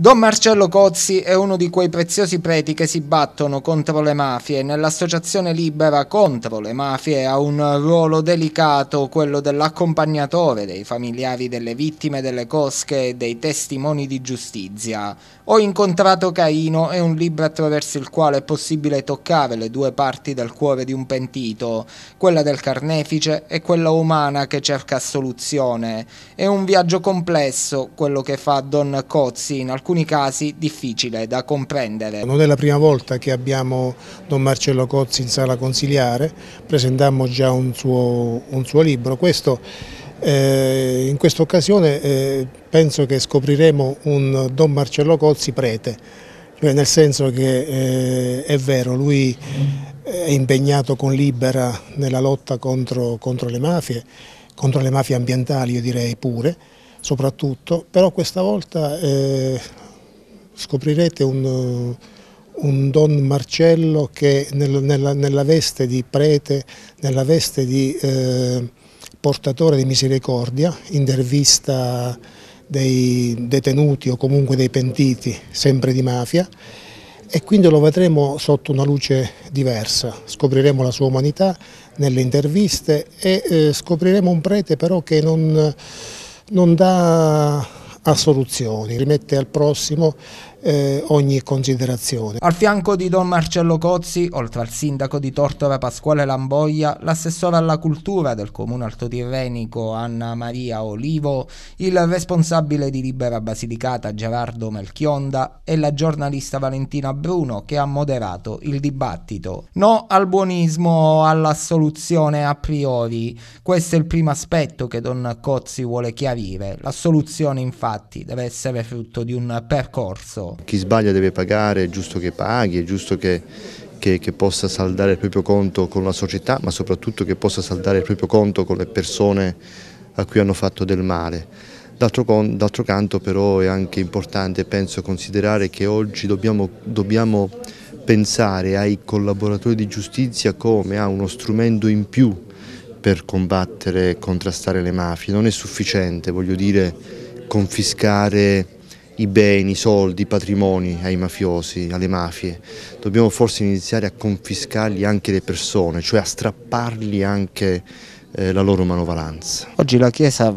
Don Marcello Cozzi è uno di quei preziosi preti che si battono contro le mafie. Nell'associazione libera contro le mafie ha un ruolo delicato, quello dell'accompagnatore dei familiari delle vittime delle cosche e dei testimoni di giustizia. Ho incontrato Caino è un libro attraverso il quale è possibile toccare le due parti del cuore di un pentito, quella del carnefice e quella umana che cerca soluzione. È un viaggio complesso quello che fa Don Cozzi in alcuni alcuni casi difficile da comprendere. Non è la prima volta che abbiamo Don Marcello Cozzi in sala consiliare, presentammo già un suo, un suo libro, questo eh, in questa occasione eh, penso che scopriremo un Don Marcello Cozzi prete, cioè nel senso che eh, è vero, lui è impegnato con Libera nella lotta contro, contro le mafie, contro le mafie ambientali io direi pure, soprattutto, però questa volta eh, scoprirete un, un, Don Marcello che nel, nella, nella, veste di prete, nella veste di eh, portatore di misericordia, intervista dei detenuti o comunque dei pentiti, sempre di mafia, e quindi lo vedremo sotto una luce diversa, scopriremo la sua umanità nelle interviste e eh, scopriremo un prete però che non non dà a soluzioni, rimette al prossimo eh, ogni considerazione. Al fianco di Don Marcello Cozzi, oltre al sindaco di Tortora Pasquale Lamboia, l'assessore alla cultura del comune altotirrenico Anna Maria Olivo, il responsabile di Libera Basilicata Gerardo Melchionda e la giornalista Valentina Bruno che ha moderato il dibattito. No al buonismo o soluzione a priori, questo è il primo aspetto che Don Cozzi vuole chiarire. La soluzione infatti deve essere frutto di un percorso chi sbaglia deve pagare, è giusto che paghi, è giusto che, che, che, possa saldare il proprio conto con la società, ma soprattutto che possa saldare il proprio conto con le persone a cui hanno fatto del male. D'altro canto però è anche importante, penso, considerare che oggi dobbiamo, dobbiamo pensare ai collaboratori di giustizia come a uno strumento in più per combattere e contrastare le mafie. Non è sufficiente, voglio dire, confiscare i beni, i soldi, i patrimoni ai mafiosi, alle mafie, dobbiamo forse iniziare a confiscarli anche le persone, cioè a strappargli anche eh, la loro manovalanza. Oggi la Chiesa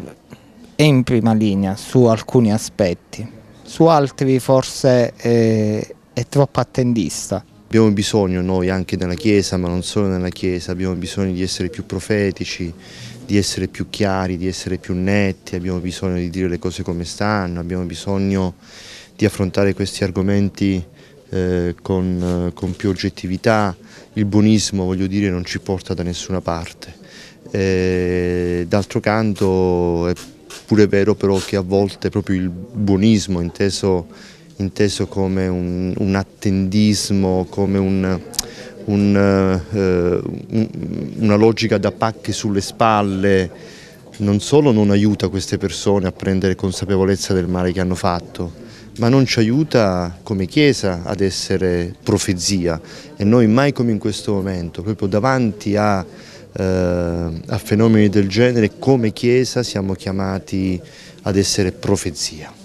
è in prima linea su alcuni aspetti, su altri forse eh, è troppo attendista. Abbiamo bisogno noi anche nella Chiesa, ma non solo nella Chiesa, abbiamo bisogno di essere più profetici, di essere più chiari, di essere più netti, abbiamo bisogno di dire le cose come stanno, abbiamo bisogno di affrontare questi argomenti eh, con, eh, con, più oggettività. Il buonismo, voglio dire, non ci porta da nessuna parte. Eh, d'altro canto è pure vero però che a volte proprio il buonismo, inteso, inteso come un, un attendismo, come un un, eh, un, una logica da pacche sulle spalle non solo non aiuta queste persone a prendere consapevolezza del male che hanno fatto, ma non ci aiuta come Chiesa ad essere profezia e noi mai come in questo momento, proprio davanti a, eh, a fenomeni del genere, come Chiesa siamo chiamati ad essere profezia.